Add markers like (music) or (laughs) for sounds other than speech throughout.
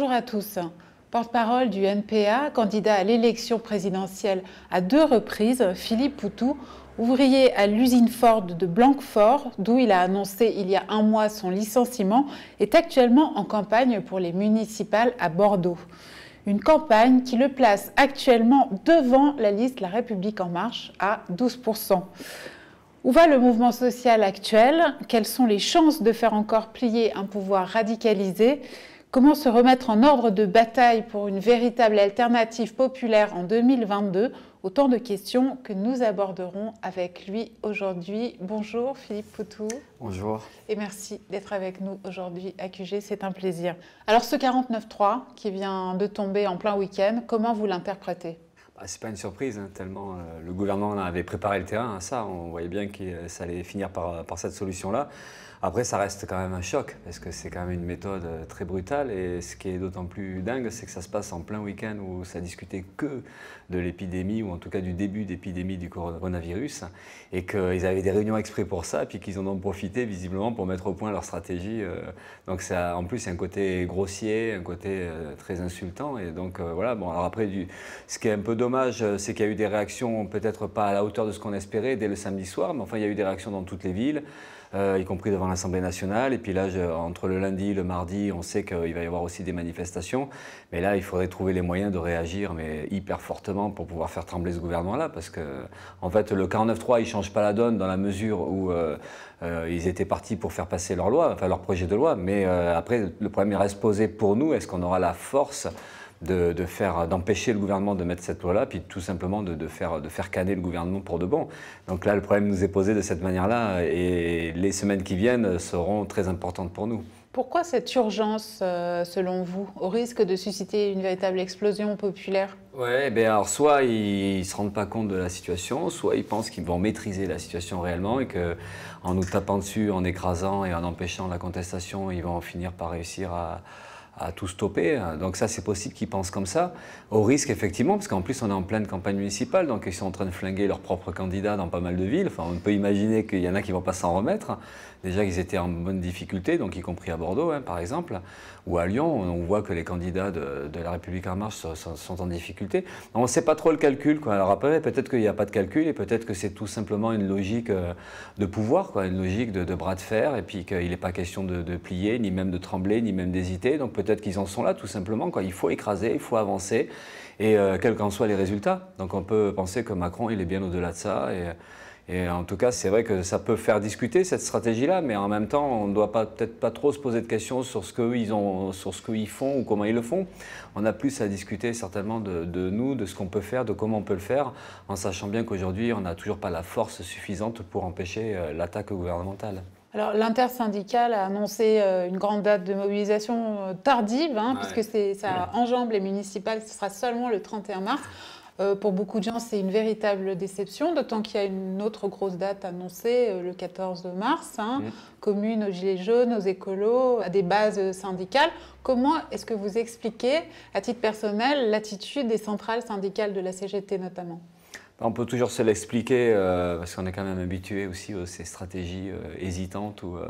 Bonjour à tous. Porte-parole du NPA, candidat à l'élection présidentielle à deux reprises, Philippe Poutou, ouvrier à l'usine Ford de Blanquefort, d'où il a annoncé il y a un mois son licenciement, est actuellement en campagne pour les municipales à Bordeaux. Une campagne qui le place actuellement devant la liste La République en marche à 12%. Où va le mouvement social actuel Quelles sont les chances de faire encore plier un pouvoir radicalisé Comment se remettre en ordre de bataille pour une véritable alternative populaire en 2022 Autant de questions que nous aborderons avec lui aujourd'hui. Bonjour Philippe Poutou. Bonjour. Et merci d'être avec nous aujourd'hui à QG, c'est un plaisir. Alors ce 49.3 qui vient de tomber en plein week-end, comment vous l'interprétez bah, C'est pas une surprise, hein, tellement euh, le gouvernement avait préparé le terrain à hein, ça. On voyait bien que ça allait finir par cette solution-là. Après, ça reste quand même un choc, parce que c'est quand même une méthode euh, très brutale. Et ce qui est d'autant plus dingue, c'est que ça se passe en plein week-end où ça discutait que de l'épidémie, ou en tout cas du début d'épidémie du coronavirus, et qu'ils avaient des réunions exprès pour ça, puis qu'ils en ont profité visiblement pour mettre au point leur stratégie. Euh. Donc ça, en plus, c'est un côté grossier, un côté euh, très insultant. Et donc voilà, bon, alors après, ce qui est un peu dommage, c'est qu'il y a eu des réactions peut-être pas à la hauteur de ce qu'on espérait dès le samedi soir, mais enfin, il y a eu des réactions dans toutes les villes. Euh, y compris devant l'Assemblée nationale. Et puis là, entre le lundi, et le mardi, on sait qu'il va y avoir aussi des manifestations. Mais là, il faudrait trouver les moyens de réagir, mais hyper fortement, pour pouvoir faire trembler ce gouvernement-là. Parce que, en fait, le 49-3, il ne change pas la donne dans la mesure où euh, euh, ils étaient partis pour faire passer leur loi, enfin leur projet de loi. Mais après, le problème reste posé pour nous. Est-ce qu'on aura la force de, faire, d'empêcher le gouvernement de mettre cette loi-là, puis tout simplement de, faire, de faire canner le gouvernement pour de bon. Donc là, le problème nous est posé de cette manière-là, et les semaines qui viennent seront très importantes pour nous. Pourquoi cette urgence, euh, selon vous, au risque de susciter une véritable explosion populaire Oui, eh ben alors soit ils ne se rendent pas compte de la situation, soit ils pensent qu'ils vont maîtriser la situation réellement et qu'en nous tapant dessus, en écrasant et en empêchant la contestation, ils vont finir par réussir à, à tout stopper. Hein. Donc ça, c'est possible qu'ils pensent comme ça, au risque effectivement, parce qu'en plus on est en pleine campagne municipale, donc ils sont en train de flinguer leurs propres candidats dans pas mal de villes. Enfin, on peut imaginer qu'il y en a qui vont pas s'en remettre. Déjà, ils étaient en bonne difficulté, donc y compris à Bordeaux, hein, par exemple, ou à Lyon, on voit que les candidats de, La République en Marche sont, en difficulté. On ne sait pas trop le calcul. Quoi. Alors après, peut-être qu'il n'y a pas de calcul et peut-être que c'est tout simplement une logique euh, de pouvoir, une logique de, bras de fer, et puis qu'il n'est pas question de, plier, ni même de trembler, ni même d'hésiter. Donc peut peut-être qu'ils en sont là, tout simplement. Quoi. Il faut écraser, il faut avancer, et euh, quels qu'en soient les résultats. Donc on peut penser que Macron, il est bien au-delà de ça. Et, en tout cas, c'est vrai que ça peut faire discuter cette stratégie-là, mais en même temps, on ne doit peut-être pas trop se poser de questions sur ce qu'ils font ou comment ils le font. On a plus à discuter certainement de nous, de ce qu'on peut faire, de comment on peut le faire, en sachant bien qu'aujourd'hui, on n'a toujours pas la force suffisante pour empêcher euh, l'attaque gouvernementale. Alors l'intersyndicale a annoncé euh, une grande date de mobilisation euh, tardive, hein, puisque ça enjambe les municipales, ce sera seulement le 31 mars. Euh, pour beaucoup de gens, c'est une véritable déception, d'autant qu'il y a une autre grosse date annoncée le 14 mars, hein, mm. commune aux Gilets jaunes, aux écolos, à des bases syndicales. Comment est-ce que vous expliquez, à titre personnel, l'attitude des centrales syndicales de la CGT notamment on peut toujours se l'expliquer euh, parce qu'on est quand même habitué aussi à ces stratégies euh, hésitantes ou euh,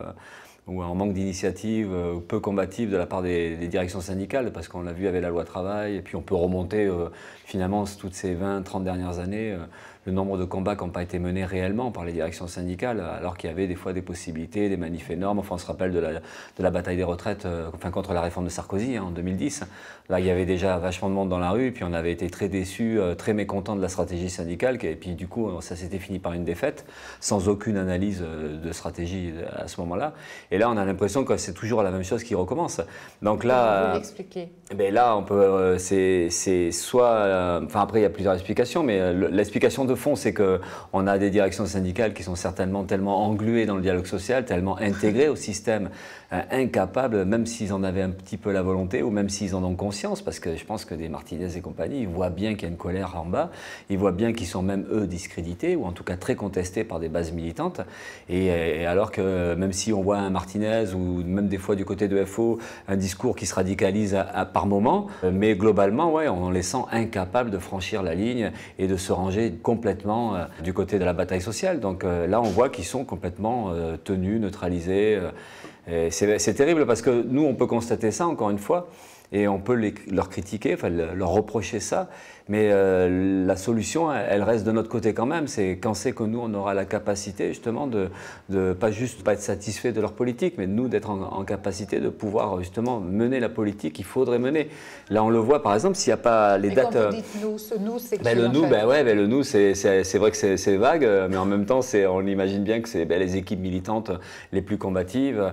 ou un manque d'initiative euh, peu combative de la part des, directions syndicales, parce qu'on l'a vu avec la loi travail, et puis on peut remonter euh, finalement toutes ces 20-30 dernières années, euh, le nombre de combats qui n'ont pas été menés réellement par les directions syndicales, alors qu'il y avait des fois des possibilités, des manifs énormes. Enfin, on se rappelle de la, de la bataille des retraites enfin, contre la réforme de Sarkozy hein, en 2010. Là, il y avait déjà vachement de monde dans la rue, et puis on avait été très déçus, très mécontents de la stratégie syndicale, et puis du coup, ça s'était fini par une défaite, sans aucune analyse de stratégie à ce moment-là. Et là, on a l'impression que c'est toujours la même chose qui recommence. Donc là, euh, ben là, on peut, euh, c'est soit, euh, enfin après, il y a plusieurs explications, mais l'explication de fond, c'est que on a des directions syndicales qui sont certainement tellement engluées dans le dialogue social, tellement intégrées au (laughs) système, incapables, même s'ils en avaient un petit peu la volonté ou même s'ils en ont conscience, parce que je pense que des Martinez et compagnie, ils voient bien qu'il y a une colère en bas, ils voient bien qu'ils sont même eux discrédités ou en tout cas très contestés par des bases militantes, et, alors que même si on voit un Martinez ou même des fois du côté de FO, un discours qui se radicalise à, par moment. Mais globalement, ouais, on les sent incapables de franchir la ligne et de se ranger complètement euh, du côté de la bataille sociale. Donc euh, là, on voit qu'ils sont complètement euh, tenus, neutralisés. c'est terrible parce que nous, on peut constater ça encore une fois. Et on peut leur critiquer, enfin, leur reprocher ça, mais euh, la solution, elle reste de notre côté quand même. C'est quand c'est que nous, on aura la capacité justement de, de pas juste pas être satisfait de leur politique, mais nous d'être en, capacité de pouvoir justement mener la politique qu'il faudrait mener. Là, on le voit par exemple, s'il n'y a pas les mais dates. vous euh, dites nous, ce nous, c'est ben, le nous, ben, ouais, ben, le nous, c'est vrai que c'est vague, euh, mais en même temps, on imagine bien que c'est ben, les équipes militantes les plus combatives.